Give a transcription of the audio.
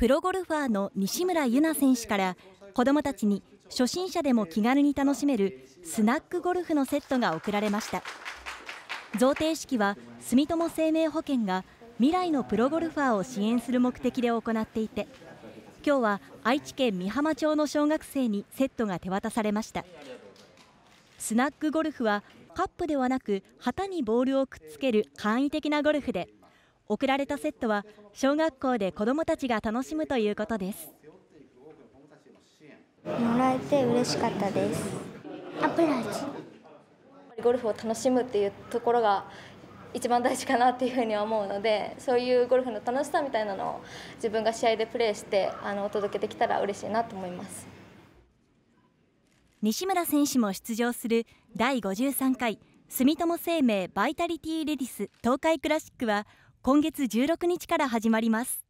プロゴルファーの西村優奈選手から子どもたちに初心者でも気軽に楽しめるスナックゴルフのセットが贈られました贈呈式は住友生命保険が未来のプロゴルファーを支援する目的で行っていて今日は愛知県美浜町の小学生にセットが手渡されましたスナックゴルフはカップではなく旗にボールをくっつける簡易的なゴルフで贈られたセットは小学校で子どもたちが楽しむということですもらえて嬉しかったですアプライズゴルフを楽しむっていうところが一番大事かなっていうふうには思うのでそういうゴルフの楽しさみたいなのを自分が試合でプレーしてあのお届けできたら嬉しいなと思います西村選手も出場する第53回住友生命バイタリティレディス東海クラシックは今月16日から始まります